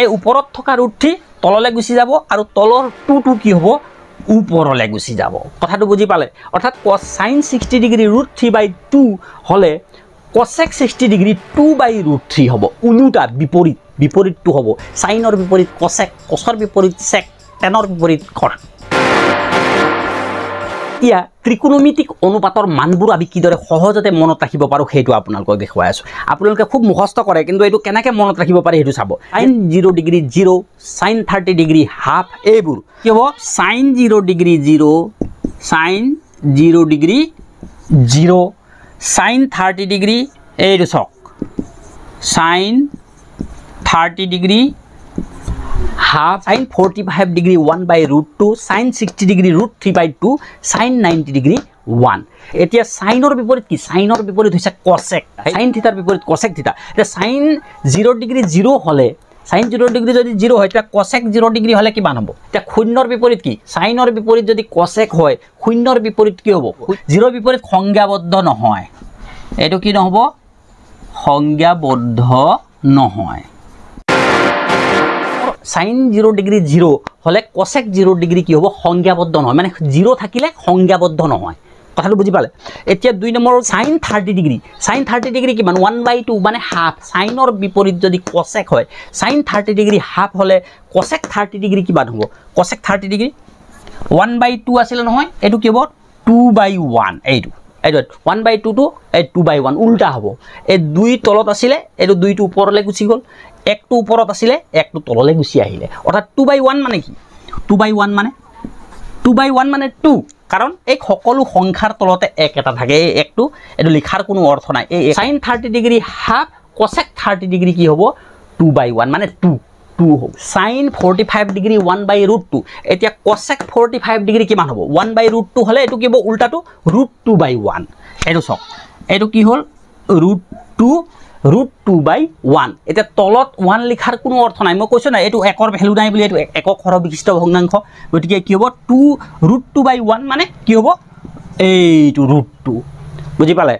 সেই ওপৰত থকা ৰুটটি তললৈ গুচি যাব আৰু তলৰ টুটো কি হ'ব ওপৰলৈ গুচি যাব কথাটো বুজি পালে অৰ্থাৎ cosine sixty degree root three by two হ'লে cosec sixty degree two by root three হ'ব ওলোটা বিপৰীত বিপৰীতটো হ'ব চাইনৰ বিপৰীত কচেক কচৰ বিপৰীত চেক টেনৰ বিপৰীত খৰাং এতিয়া ত্ৰিকোণমিতিক অনুপাতৰ মানবোৰ আমি কিদৰে সহজতে মনত ৰাখিব পাৰোঁ সেইটো আপোনালোকক দেখুৱাই আছোঁ আপোনালোকে খুব মুখস্থ কৰে কিন্তু এইটো কেনেকৈ মনত ৰাখিব পাৰে সেইটো চাব sine zero' degree zero' sine thirty degree half এইবোৰ কি হ'ব sine zero' degree zero' sine zero' degree zero' sine thirty degree এইটো চাওক sine thirty degree half sine forty five degree one by root two sine sixty degree root three by two sine ninety degree one এতিয়া চাইনৰ বিপৰীত কি চাইনৰ বিপৰীত হৈছে কচেক sign থিতাৰ বিপৰীত cosec theta এতিয়া চাইন জিৰ' ডিগ্ৰী জিৰ' হ'লে চাইন জিৰ' ডিগ্ৰী যদি জিৰ' হয় তেতিয়া কচেক জিৰ' ডিগ্ৰী হ'লে কিমান হ'ব এতিয়া শূন্যৰ বিপৰীত কি চাইনৰ বিপৰীত যদি কচেক হয় শূন্যৰ বিপৰীত কি হ'ব জিৰ' বিপৰীত সংজ্ঞাবদ্ধ নহয় এইটো কি নহ'ব সংজ্ঞাবদ্ধ নহয় সাইন জিরো ডিগ্রি জিরো হলে কসেক জিরো ডিগ্রি কি হব সংজ্ঞাবদ্ধ নহয় মানে জিরো থাকিলে সংজ্ঞাবদ্ধ নহয় কথাটো বুজি পালে এতিয়া দুই নম্বৰ sine thirty degree sine thirty degree কিমান ওৱান বাই টু মানে হাফ চাইনৰ বিপৰীত যদি কচেক হয় চাইন থাৰ্টি ডিগ্ৰী হাফ হ'লে কচেক থাৰ্টি ডিগ্ৰী কিমান হ'ব cosec thirty degree one by two আছিলে নহয় এইটো কি হ'ব টু বাই ওৱান এইটো এইটো ওৱান বাই টুটো এই টু বাই ওৱান উল্টা হ'ব এই দুই তলত আছিলে এইটো দুইটো ওপৰলৈ গুচি গ'ল একটু ওপর আসলে একটু তললে গুছি আহিলে অর্থাৎ টু বাই ওয়ান মানে কি টু বাই ওয়ান মানে টু বাই ওয়ান মানে টু কারণ এই সকল সংখ্যার তলতে এক এটা থাকে এই একটু এটা লিখার কোনো অর্থ নাই এই sine thirty degree half cosec thirty degree কি হব টু বাই ওয়ান মানে টু টু হব sine forty five degree one by root two এটা কসেক ফর্টি ফাইভ ডিগ্রি কি হব ওয়ান বাই রুট টু হলে এই কি হব উল্টাটো রুট টু বাই ওয়ান এই চক এই কি হল root two root two by one এতিয়া তলত ওৱান লিখাৰ কোনো অৰ্থ নাই মই কৈছোঁ নাই এইটো একৰ ভেলু নাই বুলি এইটো একক সৰহ বিশিষ্ট ভগ্নাংশ গতিকে কি হ'ব two root two by one মানে কি হ'ব এইটো ৰুট টু বুজি পালে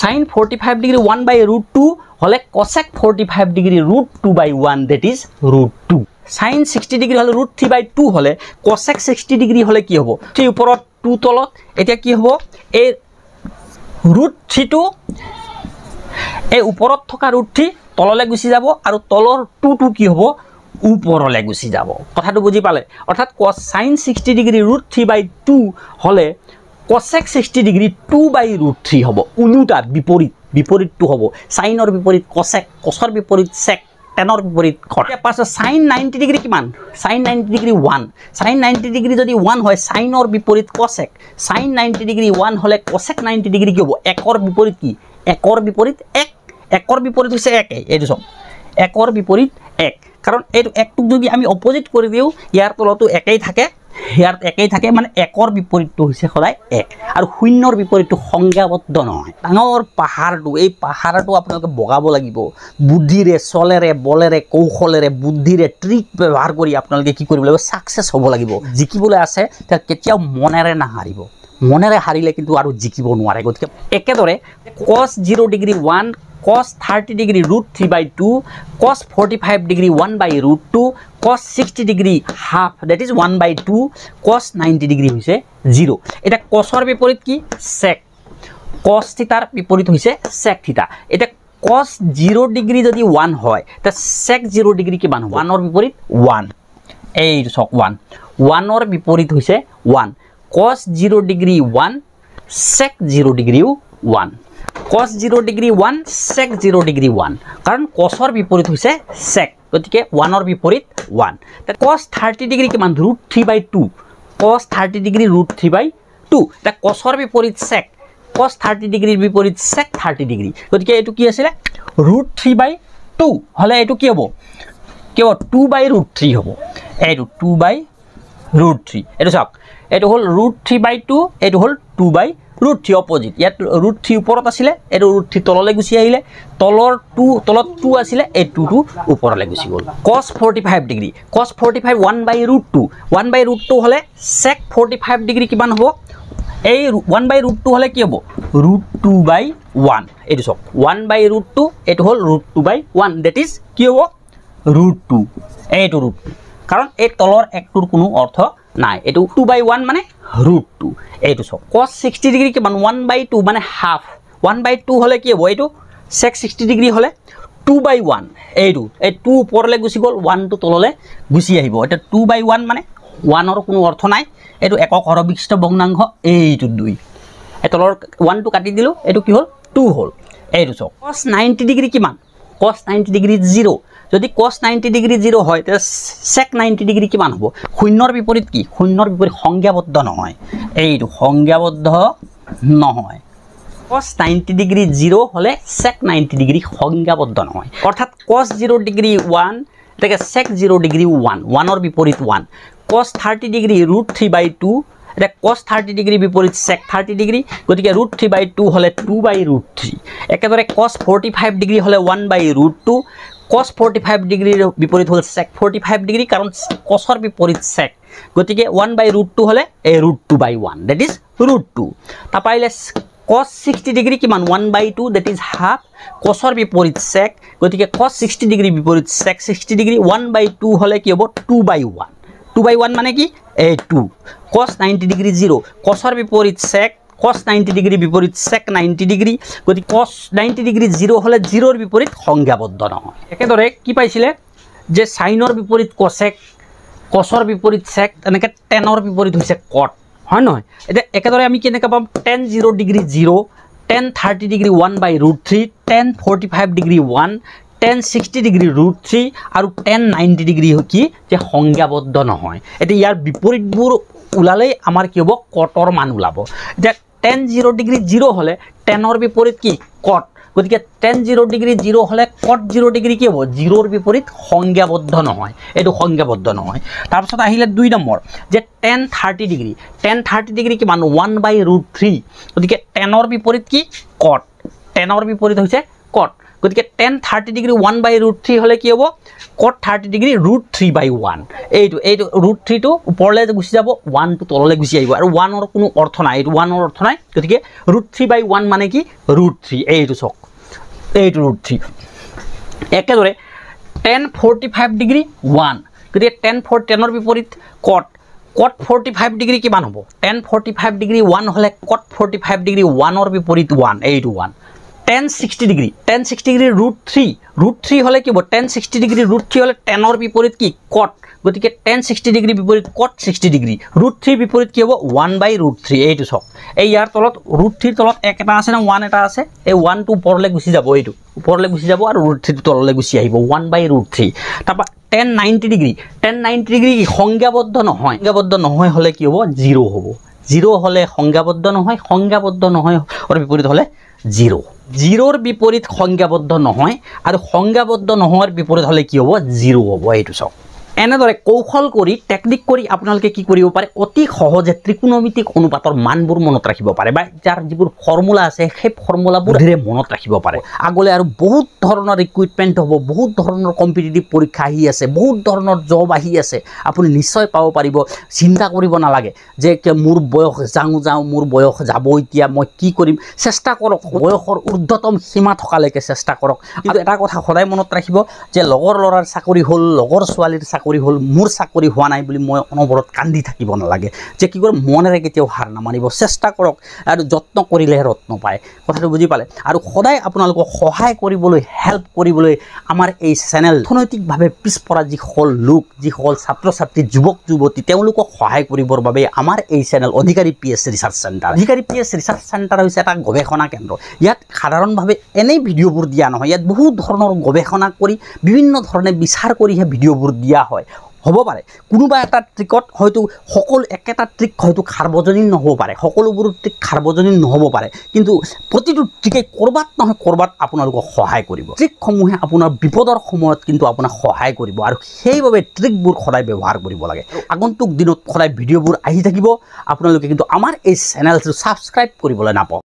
sine forty five degree one by root two হ'লে cosec forty five degree root two by one that is root two sine sixty degree হ'লে ৰুট থ্ৰী বাই টু হ'লে cosec sixty degree হ'লে কি হ'ব three ওপৰত two তলত এতিয়া কি হ'ব এই ৰুট থ্ৰীটো এই ওপৰত থকা ৰুটটি তললৈ গুচি যাব আৰু তলৰ টুটো কি হ'ব ওপৰলৈ গুচি যাব কথাটো বুজি পালে অৰ্থাৎ cosine sixty degree root three by two হ'লে cosec sixty degree two by root three হ'ব ওলোটা বিপৰীত বিপৰীতটো হ'ব ছাইনৰ বিপৰীত কচেক কচৰ বিপৰীত চেক টেনৰ বিপৰীত ঘৰ পাছত ছাইন নাইণ্টি ডিগ্ৰী কিমান sine ninety degree one sine ninety degree যদি ওৱান হয় ছাইনৰ বিপৰীত cosec sine ninety degree one হ'লে কচেক নাইণ্টি ডিগ্ৰী কি হ'ব একৰ বিপৰীত কি একৰ বিপৰীত এক একৰ বিপৰীত হৈছে একে এইটো চাওক একৰ বিপৰীত এক কাৰণ এইটো একটোক যদি আমি অপজিট কৰি দিওঁ ইয়াৰ তলতো একেই থাকে ইয়াৰ একেই থাকে মানে একৰ বিপৰীতটো হৈছে সদায় এক আৰু শূন্যৰ বিপৰীতটো সংজ্ঞাবদ্ধ নহয় ডাঙৰ পাহাৰটো এই পাহাৰটো আপোনালোকে বগাব লাগিব বুদ্ধিৰে চলেৰে বলেৰে কৌশলেৰে বুদ্ধিৰে ট্ৰিক ব্যৱহাৰ কৰি আপোনালোকে কি কৰিব লাগিব ছাকচেছ হ'ব লাগিব জিকিবলৈ আছে তেওঁ কেতিয়াও মনেৰে নাহাৰিব মনেৰে হাৰিলে কিন্তু আৰু জিকিব নোৱাৰে গতিকে একেদৰে cos zero' degree one cos 30 degree root 3 by 2 cos 45 degree 1 by root 2 cos 60 degree half that is 1 by 2 cos 90 degree is 0 এটা cos ৰ বিপৰীত কি sec cos থিতাৰ বিপৰীত হৈছে sec থিতা এটা cos 0 degree যদি 1 হয় তে sec 0 degree কি মান হ'ব 1 ৰ বিপৰীত 1 এই সক 1 1 ৰ বিপৰীত হৈছে 1 cos 0 degree 1 sec 0 degree 1 cos 0 degree 1 sec 0 degree 1 কারণ cos অর বিপরীত হইছে sec গতিকে 1 অর বিপরীত 1 তে cos 30 degree কি মান √3/2 cos 30 degree √3/2 তে cos অর বিপরীত sec cos 30 degree বিপরীত sec 30 degree গতিকে এটো কি আছে √3/2 হলে এটো কি হবো কিব 2/√3 হবো এটো 2/√3 এটো সক এটো হল √3/2 এটো হল 2/ ৰুট থ্ৰী অপজিট ইয়াত ৰুট থ্ৰী ওপৰত আছিলে এইটো ৰুট থ্ৰী তললৈ গুচি আহিলে তলৰ টু তলত টু আছিলে এই টুটো ওপৰলৈ গুচি গ'ল cos forty five degree cos forty five one by root two one by root two হ'লে চেক ফৰ্টি ফাইভ ডিগ্ৰী কিমান হ'ব এই ওৱান বাই ৰুট টু হ'লে কি হ'ব ৰুট টু বাই ওৱান এইটো চাওক ওৱান বাই ৰুট টু এইটো হ'ল root two by one that is কি হ'ব ৰুট টু এইটো ৰুট টু কাৰণ এই তলৰ একটোৰ কোনো অৰ্থ নাই এইটো টু বাই ওৱান মানে root 2 এইটো সব cos 60 ডিগ্রি মানে 1 বাই 2 মানে হাফ 1 বাই 2 হলে কি হব এইটো sec 60 ডিগ্রি হলে 2 বাই 1 এইটো এই 2 উপরলে গুছি গল 1 টু তললে গুছি আহিব এটা 2 বাই 1 মানে 1 অর কোনো অর্থ নাই এটো একক হরবিষ্ট বংনাঙ্গ এইটো 2 এতলর 1 টু কাটি দিলো এটো কি হল 2 হল এইটো সব cos 90 ডিগ্রি কি মান cos 90 ডিগ্রি 0 যদি কছ নাইণ্টি ডিগ্ৰী জিৰ' হয় তেতিয়া চেক নাইণ্টি ডিগ্ৰী কিমান হ'ব শূন্যৰ বিপৰীত কি শূন্যৰ বিপৰীত সংজ্ঞাবদ্ধ নহয় এইটো সংজ্ঞাবদ্ধ নহয় কছ নাইণ্টি ডিগ্ৰী জিৰ' হ'লে চেক নাইণ্টি ডিগ্ৰী সংজ্ঞাবদ্ধ নহয় অৰ্থাৎ কছ জিৰ' ডিগ্ৰী ওৱান গতিকে চেক জিৰ' ডিগ্ৰী ওৱান ওৱানৰ বিপৰীত one cos thirty degree root three by two এটা কস থার্টি ডিগ্রি বিপরীত সেক থার্টি ডিগ্রি গতিকে রুট থ্রি বাই টু হ'লে টু বাই রুট থ্রি একেবারে কস ফৰ্টি ফাইভ ডিগ্ৰী হ'লে one by root two cos forty five ডিগ্ৰীৰ বিপৰীত হ'ল check forty five degree কাৰণ কছৰ বিপৰীত সেক গতিকে ওৱান বাই রুট টু হ'লে এই root two by one that is root two তাৰপৰা আহিলে কছ ছিক্সটি ডিগ্ৰী কিমান one by two that is half কছৰ বিপৰীত সেক গতিকে কস ছিক্সটি ডিগ্ৰী বিপৰীত sec sixty degree one by two হ'লে কি হ'ব two by one two by one মানে কি ए two cos ninety degree zero कसर विपरीत सेक कस नाइन्टी डिग्री विपरीत सेक नाइन्टी डिग्री गति कस नाइन्टी डिग्री जिरो हम जिरोर विपरीत संज्ञाबद्ध नकदरे कि पासी सर विपरीत कसेक कसर विपरीत सेक तैनक टेनर विपरीत कट है ना एक आम के पाँच tan zero degree zero tan thirty degree one by root three tan forty five degree one tan sixty degree root three আৰু টেন নাইণ্টি ডিগ্ৰী কি যে সংজ্ঞাবদ্ধ নহয় এতিয়া ইয়াৰ বিপৰীতবোৰ ওলালেই আমাৰ কি হ'ব কটৰ মান ওলাব এতিয়া টেন জিৰ' ডিগ্ৰী জিৰ' হ'লে টেনৰ বিপৰীত কি কট গতিকে টেন জিৰ' ডিগ্ৰী জিৰ' হ'লে কট জিৰ' ডিগ্ৰী কি হ'ব জিৰ'ৰ বিপৰীত সংজ্ঞাবদ্ধ নহয় এইটো সংজ্ঞাবদ্ধ নহয় তাৰপিছত আহিলে দুই নম্বৰ যে tan thirty degree tan thirty degree কিমান ওৱান বাই ৰুট থ্ৰী গতিকে টেনৰ বিপৰীত কি কট টেনৰ বিপৰীত হৈছে কট গতিকে tan thirty degree one by root three হ'লে কি হ'ব cot thirty degree root three by one এইটো এইটো ৰুট থ্ৰীটো ওপৰলৈ গুচি যাব ওৱানটো তললৈ গুচি আহিব আৰু ওৱানৰ কোনো অৰ্থ নাই এইটো ওৱানৰ অৰ্থ নাই গতিকে ৰুট থ্ৰী বাই ওৱান মানে কি ৰুট থ্ৰী এইটো চাওক এইটো ৰুট থ্ৰী একেদৰে tan forty five degree one গতিকে টেন ফ'ৰ্টি টেনৰ বিপৰীত cot cot forty five degree কিমান হ'ব tan forty five degree one হ'লে কট ফৰ্টি ফাইভ ডিগ্ৰী ওৱানৰ বিপৰীত ওৱান এইটো one tan sixty degree tan sixty degree root three root three হলে কি tan sixty degree root three হলে টেনর বিপরীত কি কট গতি টেন সিক্সটি ডিগ্রি বিপরীত কট সিক্সটি ডিগ্রি রুট থ্রি বিপরীত কি হব ওয়ান বাই রুট থ্রি এইটো চক এই ইয়ার তলত রুট থ্রির তলত একটা আছে না ওয়ান এটা আছে এই ওয়ান টু ওপরলে গুছি যাব এইটো ওপরলে গুছি যাব আর রুট থ্রি তললে গুছি আহিব ওয়ান বাই রুট থ্রি তারপর tan ninety degree tan ninety degree সংজ্ঞাবদ্ধ নহয় সংজ্ঞাবদ্ধ নহয় হলে কি হব জিরো হব জিরো হলে সংজ্ঞাবদ্ধ নহয় সংজ্ঞাবদ্ধ নহয় বিপরীত হলে জিরো জিরোর বিপরীত সংজ্ঞাবদ্ধ নহয় আর সংজ্ঞাবদ্ধ নহওয়ার বিপরীত হলে কি হব জিরো হব এই চক এনেদৰে কৌশল কৰি টেকনিক কৰি আপোনালোকে কি কৰিব পাৰে অতি সহজে ত্ৰিকোণমিতিক অনুপাতৰ মানবোৰ মনত ৰাখিব পাৰে বা যাৰ যিবোৰ ফৰ্মুলা আছে সেই ফৰ্মুলাবোৰ মনত ৰাখিব পাৰে আগলৈ আৰু বহুত ধৰণৰ ইকুইপমেণ্ট হ'ব বহুত ধৰণৰ কম্পিটিটিভ পৰীক্ষা আহি আছে বহুত ধৰণৰ জব আহি আছে আপুনি নিশ্চয় পাব পাৰিব চিন্তা কৰিব নালাগে যে মোৰ বয়স যাওঁ যাওঁ মোৰ বয়স যাব এতিয়া মই কি কৰিম চেষ্টা কৰক বয়সৰ ঊৰ্ধতম সীমা থকালৈকে চেষ্টা কৰক কিন্তু এটা কথা সদায় মনত ৰাখিব যে লগৰ ল'ৰাৰ চাকৰি হ'ল লগৰ ছোৱালীৰ চাকৰি চাকৰি হ'ল মোৰ চাকৰি হোৱা নাই বুলি মই অনবৰত কান্দি থাকিব নালাগে যে কি কৰোঁ মনেৰে কেতিয়াও হাৰ নামানিব চেষ্টা কৰক আৰু যত্ন কৰিলেহে ৰত্ন পায় কথাটো বুজি পালে আৰু সদায় আপোনালোকক সহায় কৰিবলৈ হেল্প কৰিবলৈ আমাৰ এই চেনেল অৰ্থনৈতিকভাৱে পিছপৰা যিসকল লোক যিসকল ছাত্ৰ ছাত্ৰী যুৱক যুৱতী তেওঁলোকক সহায় কৰিবৰ বাবে আমাৰ এই channel Adhikari P S research centre Adhikari P S research centre হৈছে এটা গৱেষণা কেন্দ্ৰ ইয়াত সাধাৰণভাৱে এনেই ভিডিঅ'বোৰ দিয়া নহয় ইয়াত বহুত ধৰণৰ গৱেষণা কৰি বিভিন্ন ধৰণে বিচাৰ কৰিহে ভিডিঅ'বোৰ দিয়া হয় হয় হ'ব পাৰে কোনোবা এটা ট্ৰিকত হয়তো সকলো একেটা ট্ৰিক হয়তো সাৰ্বজনীন নহ'ব পাৰে সকলোবোৰ ট্ৰিক সাৰ্বজনীন নহ'ব পাৰে কিন্তু প্ৰতিটো ট্ৰিকে ক'ৰবাত নহয় ক'ৰবাত আপোনালোকক সহায় কৰিব ট্ৰিকসমূহে আপোনাৰ বিপদৰ সময়ত কিন্তু আপোনাক সহায় কৰিব আৰু সেইবাবে ট্ৰিকবোৰ সদায় ব্যৱহাৰ কৰিব লাগে আগন্তুক দিনত সদায় ভিডিঅ'বোৰ আহি থাকিব আপোনালোকে কিন্তু আমাৰ এই চেনেলটো ছাবস্ক্ৰাইব কৰিবলৈ নাপাওক